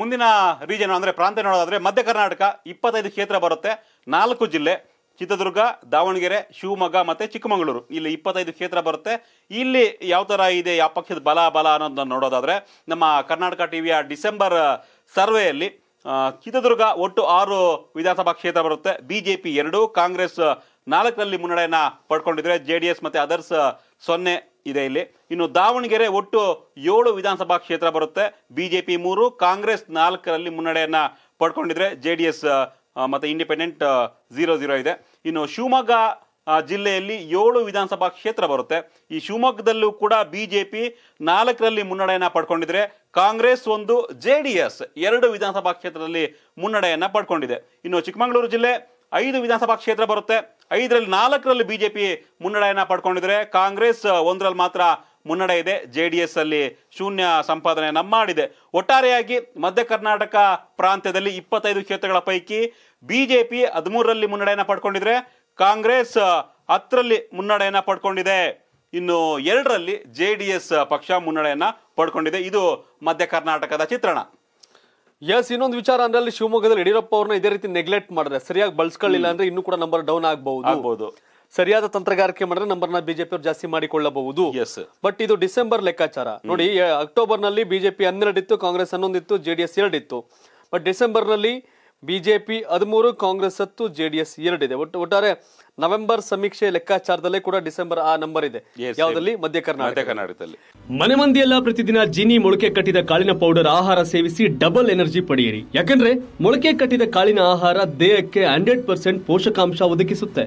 ಮುಂದಿನ ರೀಜನ್ ಅಂದರೆ ಪ್ರಾಂತ್ಯ ನೋಡೋದಾದರೆ ಮಧ್ಯ ಕರ್ನಾಟಕ ಇಪ್ಪತ್ತೈದು ಕ್ಷೇತ್ರ ಬರುತ್ತೆ ನಾಲ್ಕು ಜಿಲ್ಲೆ ಚಿತ್ರದುರ್ಗ ದಾವಣಗೆರೆ ಶಿವಮೊಗ್ಗ ಮತ್ತು ಚಿಕ್ಕಮಗಳೂರು ಇಲ್ಲಿ ಇಪ್ಪತ್ತೈದು ಕ್ಷೇತ್ರ ಬರುತ್ತೆ ಇಲ್ಲಿ ಯಾವ ಥರ ಇದೆ ಯಾವ ಪಕ್ಷದ ಬಲ ಬಲ ಅನ್ನೋದನ್ನ ನೋಡೋದಾದರೆ ನಮ್ಮ ಕರ್ನಾಟಕ ಟಿ ವಿಯ ಡಿಸೆಂಬರ್ ಸರ್ವೆಯಲ್ಲಿ ಚಿತ್ರದುರ್ಗ ಒಟ್ಟು ಆರು ವಿಧಾನಸಭಾ ಕ್ಷೇತ್ರ ಬರುತ್ತೆ ಬಿ ಜೆ ಪಿ ಎರಡು ಕಾಂಗ್ರೆಸ್ ನಾಲ್ಕರಲ್ಲಿ ಮುನ್ನಡೆಯನ್ನು ಪಡ್ಕೊಂಡಿದ್ರೆ ಜೆ ಡಿ ಎಸ್ ಮತ್ತು ಅದರ್ಸ್ ಸೊನ್ನೆ ಇದೆ ಇಲ್ಲಿ ಇನ್ನು ದಾವಣಗೆರೆ ಒಟ್ಟು ಏಳು ವಿಧಾನಸಭಾ ಕ್ಷೇತ್ರ ಬರುತ್ತೆ ಬಿಜೆಪಿ ಮೂರು ಕಾಂಗ್ರೆಸ್ ನಾಲ್ಕರಲ್ಲಿ ಮುನ್ನಡೆಯನ್ನ ಪಡ್ಕೊಂಡಿದ್ರೆ ಜೆ ಡಿ ಎಸ್ ಮತ್ತು ಇಂಡಿಪೆಂಡೆಂಟ್ ಝೀರೋ ಝೀರೋ ಇದೆ ಇನ್ನು ಶಿವಮೊಗ್ಗ ಜಿಲ್ಲೆಯಲ್ಲಿ ಏಳು ವಿಧಾನಸಭಾ ಕ್ಷೇತ್ರ ಬರುತ್ತೆ ಈ ಶಿವಮೊಗ್ಗದಲ್ಲೂ ಕೂಡ ಬಿಜೆಪಿ ನಾಲ್ಕರಲ್ಲಿ ಮುನ್ನಡೆಯನ್ನ ಪಡ್ಕೊಂಡಿದ್ರೆ ಕಾಂಗ್ರೆಸ್ ಒಂದು ಜೆ ಡಿ ಎಸ್ ಎರಡು ವಿಧಾನಸಭಾ ಕ್ಷೇತ್ರದಲ್ಲಿ ಮುನ್ನಡೆಯನ್ನ ಪಡ್ಕೊಂಡಿದೆ ಇನ್ನು ಚಿಕ್ಕಮಗಳೂರು ಜಿಲ್ಲೆ ಐದು ವಿಧಾನಸಭಾ ಕ್ಷೇತ್ರ ಬರುತ್ತೆ ಐದರಲ್ಲಿ ನಾಲ್ಕರಲ್ಲಿ ಬಿಜೆಪಿ ಮುನ್ನಡೆಯನ್ನ ಪಡ್ಕೊಂಡಿದ್ರೆ ಕಾಂಗ್ರೆಸ್ ಒಂದರಲ್ಲಿ ಮಾತ್ರ ಮುನ್ನಡೆ ಇದೆ ಜೆ ಡಿ ಎಸ್ ಅಲ್ಲಿ ಶೂನ್ಯ ಸಂಪಾದನೆಯನ್ನ ಮಾಡಿದೆ ಒಟ್ಟಾರೆಯಾಗಿ ಮಧ್ಯ ಕರ್ನಾಟಕ ಪ್ರಾಂತ್ಯದಲ್ಲಿ ಇಪ್ಪತ್ತೈದು ಕ್ಷೇತ್ರಗಳ ಪೈಕಿ ಬಿಜೆಪಿ ಹದಿಮೂರರಲ್ಲಿ ಮುನ್ನಡೆಯನ್ನ ಪಡ್ಕೊಂಡಿದ್ರೆ ಕಾಂಗ್ರೆಸ್ ಹತ್ತರಲ್ಲಿ ಮುನ್ನಡೆಯನ್ನ ಪಡ್ಕೊಂಡಿದೆ ಇನ್ನು ಎರಡರಲ್ಲಿ ಜೆ ಡಿ ಎಸ್ ಪಕ್ಷ ಮುನ್ನಡೆಯನ್ನ ಪಡ್ಕೊಂಡಿದೆ ಇದು ಮಧ್ಯ ಕರ್ನಾಟಕದ ಚಿತ್ರಣ ಎಸ್ ಇನ್ನೊಂದು ವಿಚಾರ ಅಂದ್ರೆ ಶಿವಮೊಗ್ಗದಲ್ಲಿ ಯಡಿಯೂರಪ್ಪ ಅವ್ರನ್ನ ಇದೇ ರೀತಿ ನೆಗ್ಲೆಕ್ಟ್ ಮಾಡಿದ್ರೆ ಸರಿಯಾಗಿ ಬಳಸ್ಕೊಳ್ಳಿಲ್ಲ ಅಂದ್ರೆ ಇನ್ನೂ ಕೂಡ ನಂಬರ್ ಡೌನ್ ಆಗಬಹುದು ಸರಿಯಾದ ತಂತ್ರಗಾರಿಕೆ ಮಾಡಿದ್ರೆ ನಂಬರ್ನ ಬಿಜೆಪಿ ಅವರು ಜಾಸ್ತಿ ಮಾಡಿಕೊಳ್ಳಬಹುದು ಬಟ್ ಇದು ಡಿಸೆಂಬರ್ ಲೆಕ್ಕಾಚಾರ ನೋಡಿ ಅಕ್ಟೋಬರ್ ನಲ್ಲಿ ಬಿಜೆಪಿ ಇತ್ತು ಕಾಂಗ್ರೆಸ್ ಹನ್ನೊಂದಿತ್ತು ಜೆಡಿಎಸ್ ಇತ್ತು ಬಟ್ ಡಿಸೆಂಬರ್ ನಲ್ಲಿ ಬಿಜೆಪಿ ಹದಿಮೂರು ಕಾಂಗ್ರೆಸ್ ಹತ್ತು ಜೆಡಿಎಸ್ ಎರಡಿದೆ ಒಟ್ಟು ಒಟ್ಟಾರೆ ನವೆಂಬರ್ ಸಮೀಕ್ಷೆ ಲೆಕ್ಕಾಚಾರದಲ್ಲೇ ಕೂಡ ಡಿಸೆಂಬರ್ ಆ ನಂಬರ್ ಇದೆ ಯಾವುದಲ್ಲಿ ಮಧ್ಯ ಕರ್ನಾಟಕ ಕರ್ನಾಟಕದಲ್ಲಿ ಮನೆ ಮಂದಿಯೆಲ್ಲ ಪ್ರತಿದಿನ ಜೀನಿ ಮೊಳಕೆ ಕಟ್ಟಿದ ಕಾಳಿನ ಪೌಡರ್ ಆಹಾರ ಸೇವಿಸಿ ಡಬಲ್ ಎನರ್ಜಿ ಪಡೆಯಿರಿ ಯಾಕಂದ್ರೆ ಮೊಳಕೆ ಕಟ್ಟಿದ ಕಾಳಿನ ಆಹಾರ ದೇಹಕ್ಕೆ ಹಂಡ್ರೆಡ್ ಪರ್ಸೆಂಟ್ ಪೋಷಕಾಂಶ ಒದಗಿಸುತ್ತೆ